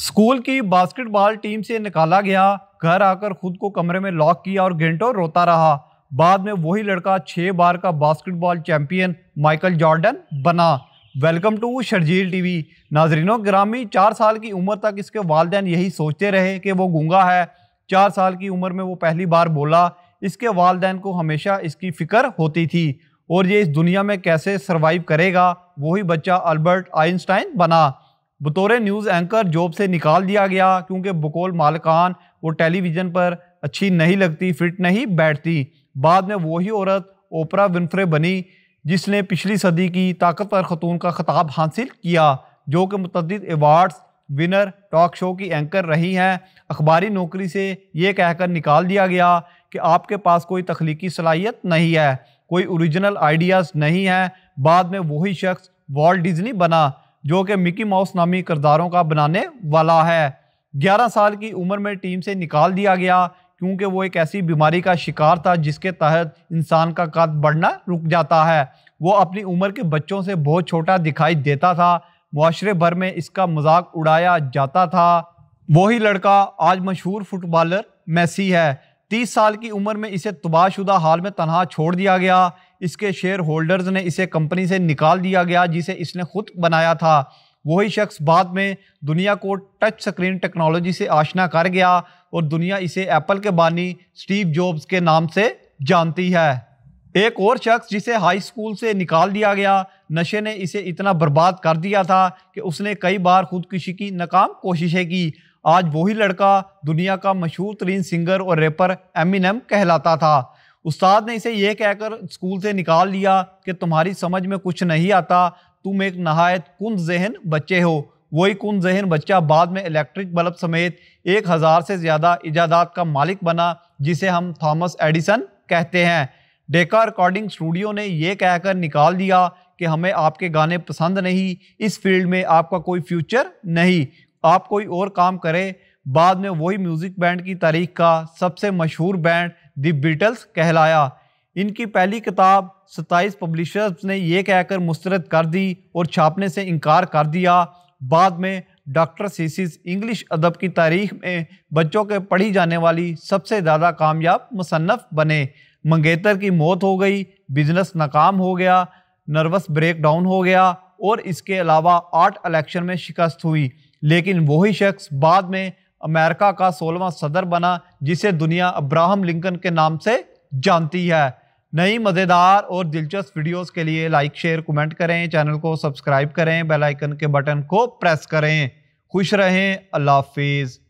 school की basketball team से निकाला गया घर आकर खुद को कमरे में लॉक किया और घंटों रोता रहा बाद में वही लड़का छः बार का बास्केटबॉल चैंपियन माइकल जॉर्डन बना वेलकम टू शर्जील टीवी नाजरीनों ग्रामी चार साल की उम्र तक इसके वालदेन यही सोचते रहे कि वो गूंगा है चार साल की उम्र में वो पहली बार बोला इसके वालदेन को हमेशा इसकी फ़िक्र होती थी और ये इस दुनिया में कैसे सर्वाइव करेगा वही बच्चा अल्बर्ट आइंस्टाइन बना बतौर न्यूज़ एंकर जॉब से निकाल दिया गया क्योंकि बकौल मालकान वो टेलीविज़न पर अच्छी नहीं लगती फिट नहीं बैठती बाद में वही औरत ओपरा विनफ्रे बनी जिसने पिछली सदी की ताकतवर खतून का खताब हासिल किया जो कि मुतद एवार्ड्स विनर टॉक शो की एंकर रही हैं अखबारी नौकरी से ये कहकर निकाल दिया गया कि आपके पास कोई तख्लीकी सलाहियत नहीं है कोई औरिजिनल आइडियाज़ नहीं है बाद में वही शख्स वॉल्ट डिज्नी बना जो कि मिकी माउस नामी करदारों का बनाने वाला है 11 साल की उम्र में टीम से निकाल दिया गया क्योंकि वो एक ऐसी बीमारी का शिकार था जिसके तहत इंसान का कद बढ़ना रुक जाता है वो अपनी उम्र के बच्चों से बहुत छोटा दिखाई देता था माशरे भर में इसका मजाक उड़ाया जाता था वही लड़का आज मशहूर फुटबॉलर मैसी है तीस साल की उम्र में इसे तबाहशुदा हाल में तनहा छोड़ दिया गया इसके शेयर होल्डर्स ने इसे कंपनी से निकाल दिया गया जिसे इसने खुद बनाया था वही शख्स बाद में दुनिया को टच स्क्रीन टेक्नोलॉजी से आशना कर गया और दुनिया इसे एप्पल के बानी स्टीव जॉब्स के नाम से जानती है एक और शख्स जिसे हाई स्कूल से निकाल दिया गया नशे ने इसे इतना बर्बाद कर दिया था कि उसने कई बार खुदकुशी की नाकाम कोशिशें की आज वही लड़का दुनिया का मशहूर तरीन सिंगर और रेपर एमिनम कहलाता था उस्ताद ने इसे यह कहकर स्कूल से निकाल लिया कि तुम्हारी समझ में कुछ नहीं आता तुम एक नहायत कुन जहन बच्चे हो वही कुन जहन बच्चा बाद में इलेक्ट्रिक बल्ब समेत एक हज़ार से ज़्यादा इजादात का मालिक बना जिसे हम थॉमस एडिसन कहते हैं डेका रिकॉर्डिंग स्टूडियो ने यह कहकर निकाल दिया कि हमें आपके गाने पसंद नहीं इस फील्ड में आपका कोई फ्यूचर नहीं आप कोई और काम करें बाद में वही म्यूज़िक बैंड की तारीख का सबसे मशहूर बैंड द बीटल्स कहलाया इनकी पहली किताब सताइस पब्लिशर्स ने यह कहकर मुस्रद कर दी और छापने से इनकार कर दिया बाद में डॉक्टर सीसिस इंग्लिश अदब की तारीख में बच्चों के पढ़ी जाने वाली सबसे ज़्यादा कामयाब मुसनफ़ बने मंगेतर की मौत हो गई बिजनेस नाकाम हो गया नर्वस ब्रेक डाउन हो गया और इसके अलावा आठ इलेक्शन में शिकस्त हुई लेकिन वही शख्स बाद में अमेरिका का सोलहवां सदर बना जिसे दुनिया अब्राहम लिंकन के नाम से जानती है नई मज़ेदार और दिलचस्प वीडियोस के लिए लाइक शेयर कमेंट करें चैनल को सब्सक्राइब करें बेल आइकन के बटन को प्रेस करें खुश रहें अल्लाह हाफिज़